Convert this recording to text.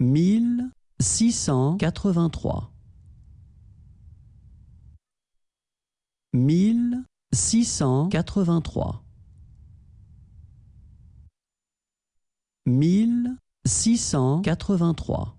mille six cent quatre-vingt-trois mille six cent quatre-vingt-trois mille six cent quatre-vingt-trois